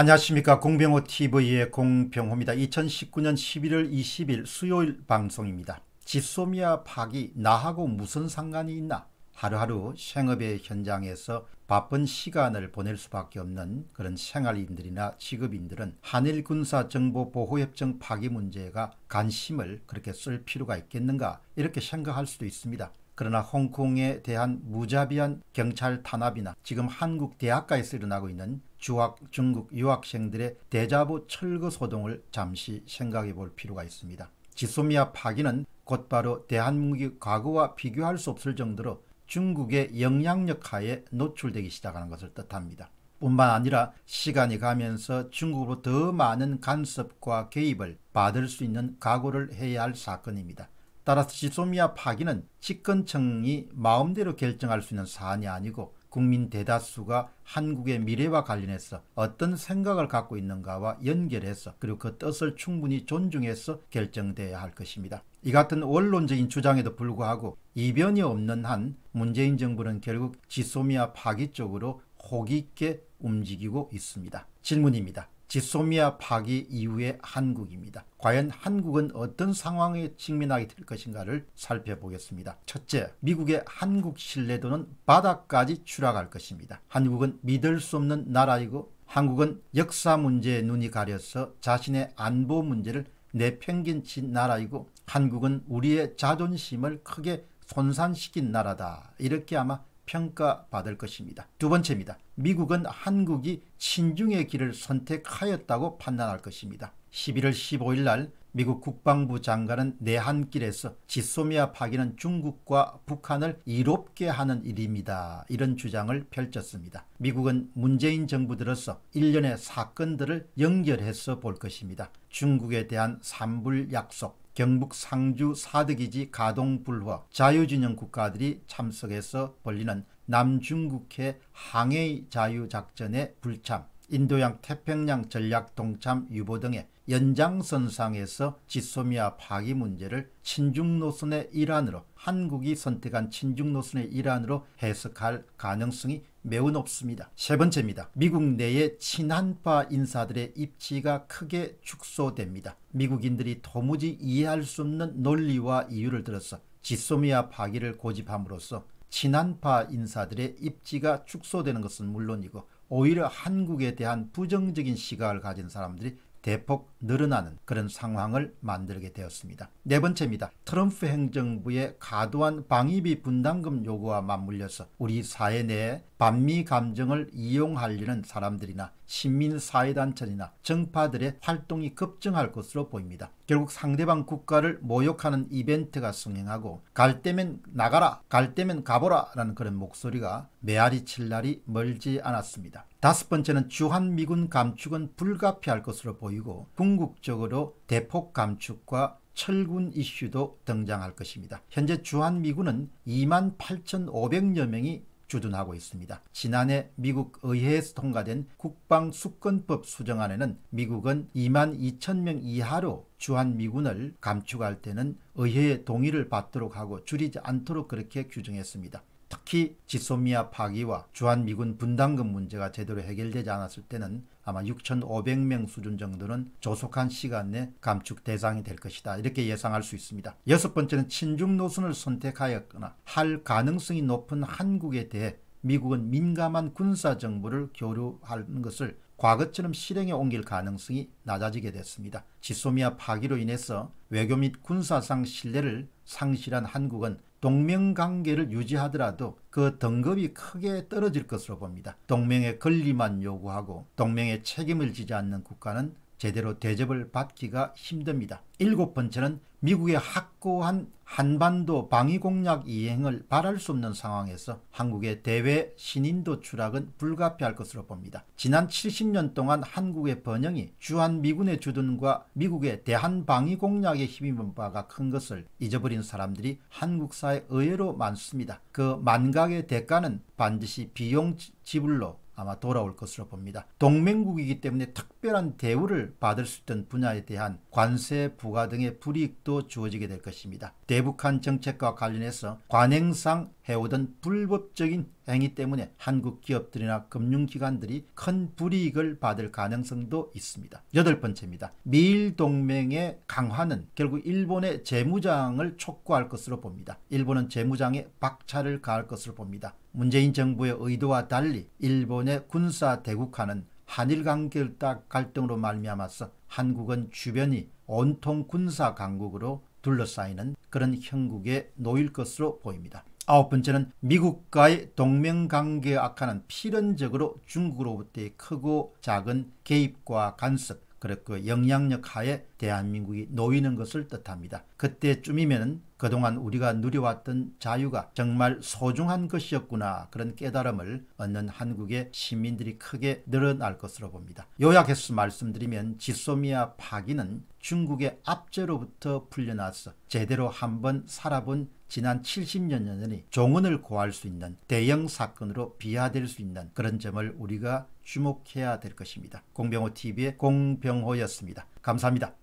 안녕하십니까 공병호TV의 공병호입니다. 2019년 11월 20일 수요일 방송입니다. 지소미아 파기 나하고 무슨 상관이 있나 하루하루 생업의 현장에서 바쁜 시간을 보낼 수밖에 없는 그런 생활인들이나 직업인들은 한일군사정보보호협정 파기 문제가 관심을 그렇게 쓸 필요가 있겠는가 이렇게 생각할 수도 있습니다. 그러나 홍콩에 대한 무자비한 경찰 탄압이나 지금 한국 대학가에서 일어나고 있는 주학, 중국 유학생들의 대자부 철거 소동을 잠시 생각해 볼 필요가 있습니다. 지소미아 파기는 곧바로 대한민국의 과거와 비교할 수 없을 정도로 중국의 영향력 하에 노출되기 시작하는 것을 뜻합니다. 뿐만 아니라 시간이 가면서 중국으로 더 많은 간섭과 개입을 받을 수 있는 각오를 해야 할 사건입니다. 따라서 지소미아 파기는 집권층이 마음대로 결정할 수 있는 사안이 아니고 국민 대다수가 한국의 미래와 관련해서 어떤 생각을 갖고 있는가와 연결해서 그리고 그 뜻을 충분히 존중해서 결정돼야 할 것입니다. 이 같은 원론적인 주장에도 불구하고 이변이 없는 한 문재인 정부는 결국 지소미아 파기 쪽으로 호기 있게 움직이고 있습니다. 질문입니다. 지소미아 파기 이후의 한국입니다. 과연 한국은 어떤 상황에 직면하게 될 것인가를 살펴보겠습니다. 첫째, 미국의 한국 신뢰도는 바닥까지 추락할 것입니다. 한국은 믿을 수 없는 나라이고 한국은 역사 문제에 눈이 가려서 자신의 안보 문제를 내팽긴친 나라이고 한국은 우리의 자존심을 크게 손상시킨 나라다. 이렇게 아마 평가받을 것입니다. 두 번째입니다. 미국은 한국이 친중의 길을 선택하였다고 판단할 것입니다. 11월 15일 날 미국 국방부 장관은 내한길에서 지소미아 파기는 중국과 북한을 이롭게 하는 일입니다. 이런 주장을 펼쳤습니다. 미국은 문재인 정부 들어서 일련의 사건들을 연결해서 볼 것입니다. 중국에 대한 삼불 약속, 경북 상주 사덕이지 가동불화 자유진영 국가들이 참석해서 벌리는 남중국해 항해 의 자유작전의 불참, 인도양 태평양 전략 동참 유보 등의 연장선상에서 지소미아 파기 문제를 친중 노선의 일환으로 한국이 선택한 친중 노선의 일환으로 해석할 가능성이 매우 높습니다. 세 번째입니다. 미국 내의 친한파 인사들의 입지가 크게 축소됩니다. 미국인들이 도무지 이해할 수 없는 논리와 이유를 들어서 지소미아 파기를 고집함으로써 친한파 인사들의 입지가 축소되는 것은 물론이고 오히려 한국에 대한 부정적인 시각을 가진 사람들이 대폭 늘어나는 그런 상황을 만들게 되었습니다. 네 번째입니다. 트럼프 행정부의 과도한 방위비 분담금 요구와 맞물려서 우리 사회 내에 반미 감정을 이용하려는 사람들이나 시민사회단체나 정파들의 활동이 급증할 것으로 보입니다. 결국 상대방 국가를 모욕하는 이벤트가 성행하고 갈 때면 나가라 갈 때면 가보라 라는 그런 목소리가 메아리 칠 날이 멀지 않았습니다. 다섯 번째는 주한미군 감축은 불가피할 것으로 보이고 궁극적으로 대폭 감축과 철군 이슈도 등장할 것입니다. 현재 주한미군은 2만 8,500여 명이 주둔하고 있습니다. 지난해 미국 의회에서 통과된 국방수권법 수정안에는 미국은 2만 2천 명 이하로 주한미군을 감축할 때는 의회의 동의를 받도록 하고 줄이지 않도록 그렇게 규정했습니다. 특히 지소미아 파기와 주한미군 분담금 문제가 제대로 해결되지 않았을 때는 아마 6,500명 수준 정도는 조속한 시간 내 감축 대상이 될 것이다. 이렇게 예상할 수 있습니다. 여섯 번째는 친중 노선을 선택하였거나 할 가능성이 높은 한국에 대해 미국은 민감한 군사 정보를 교류하는 것을 과거처럼 실행에 옮길 가능성이 낮아지게 됐습니다. 지소미아 파기로 인해서 외교 및 군사상 신뢰를 상실한 한국은 동맹관계를 유지하더라도 그 등급이 크게 떨어질 것으로 봅니다. 동맹의 권리만 요구하고 동맹의 책임을 지지 않는 국가는 제대로 대접을 받기가 힘듭니다. 일곱 번째는 미국의 확고한 한반도 방위 공약 이행을 바랄 수 없는 상황에서 한국의 대외 신인도 추락은 불가피할 것으로 봅니다. 지난 70년 동안 한국의 번영이 주한미군의 주둔과 미국의 대한방위 공약에 힘입은 바가 큰 것을 잊어버린 사람들이 한국사에 의외로 많습니다. 그 만각의 대가는 반드시 비용 지불로 아마 돌아올 것으로 봅니다. 동맹국이기 때문에 특별한 대우를 받을 수 있던 분야에 대한 관세 부과 등의 불이익도 주어지게 될 것입니다. 대북한 정책과 관련해서 관행상 해오던 불법적인 행위 때문에 한국 기업들이나 금융기관들이 큰 불이익을 받을 가능성도 있습니다. 여덟 번째입니다. 미일 동맹의 강화는 결국 일본의 재무장을 촉구할 것으로 봅니다. 일본은 재무장에 박차를 가할 것으로 봅니다. 문재인 정부의 의도와 달리 일본의 군사 대국화는 한일 관계 갈등으로 말미암아서 한국은 주변이 온통 군사 강국으로 둘러싸이는 그런 형국에 놓일 것으로 보입니다. 아홉 번째는 미국과의 동맹관계 악화는 필연적으로 중국으로부터의 크고 작은 개입과 간섭 그리고 그 영향력 하에 대한민국이 놓이는 것을 뜻합니다. 그때쯤이면 그동안 우리가 누려왔던 자유가 정말 소중한 것이었구나 그런 깨달음을 얻는 한국의 시민들이 크게 늘어날 것으로 봅니다. 요약해서 말씀드리면 지소미아 파기는 중국의 압제로부터 풀려나서 제대로 한번 살아본 지난 70년 년이 종언을 고할 수 있는 대형 사건으로 비하될 수 있는 그런 점을 우리가 주목해야 될 것입니다. 공병호TV의 공병호였습니다. 감사합니다.